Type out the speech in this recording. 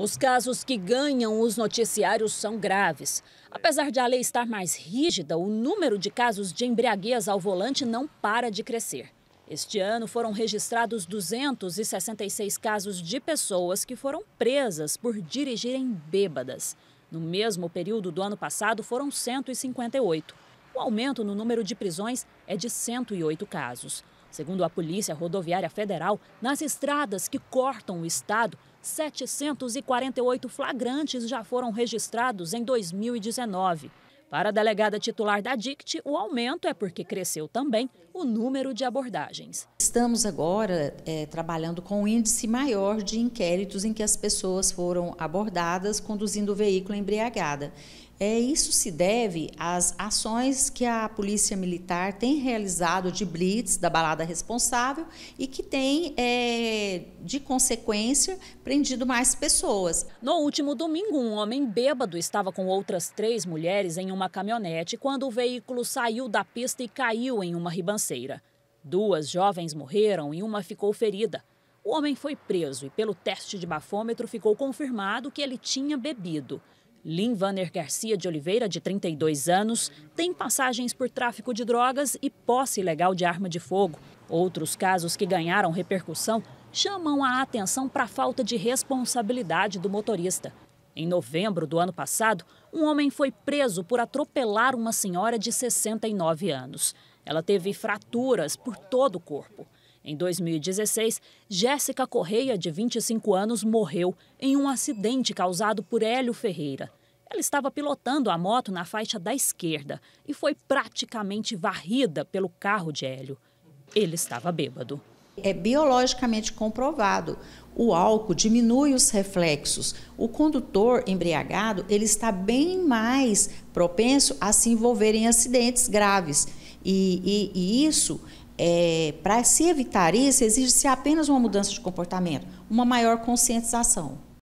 Os casos que ganham os noticiários são graves. Apesar de a lei estar mais rígida, o número de casos de embriaguez ao volante não para de crescer. Este ano foram registrados 266 casos de pessoas que foram presas por dirigirem bêbadas. No mesmo período do ano passado, foram 158. O aumento no número de prisões é de 108 casos. Segundo a Polícia Rodoviária Federal, nas estradas que cortam o estado, 748 flagrantes já foram registrados em 2019. Para a delegada titular da DICT, o aumento é porque cresceu também o número de abordagens. Estamos agora é, trabalhando com um índice maior de inquéritos em que as pessoas foram abordadas conduzindo o veículo embriagada. É, isso se deve às ações que a Polícia Militar tem realizado de blitz da balada responsável e que tem, é, de consequência, prendido mais pessoas. No último domingo, um homem bêbado estava com outras três mulheres em um uma caminhonete quando o veículo saiu da pista e caiu em uma ribanceira. Duas jovens morreram e uma ficou ferida. O homem foi preso e, pelo teste de bafômetro, ficou confirmado que ele tinha bebido. Lin Vanner Garcia de Oliveira, de 32 anos, tem passagens por tráfico de drogas e posse ilegal de arma de fogo. Outros casos que ganharam repercussão chamam a atenção para a falta de responsabilidade do motorista. Em novembro do ano passado, um homem foi preso por atropelar uma senhora de 69 anos. Ela teve fraturas por todo o corpo. Em 2016, Jéssica Correia, de 25 anos, morreu em um acidente causado por Hélio Ferreira. Ela estava pilotando a moto na faixa da esquerda e foi praticamente varrida pelo carro de Hélio. Ele estava bêbado é biologicamente comprovado. O álcool diminui os reflexos. O condutor embriagado, ele está bem mais propenso a se envolver em acidentes graves. E, e, e isso, é, para se evitar isso, exige-se apenas uma mudança de comportamento, uma maior conscientização.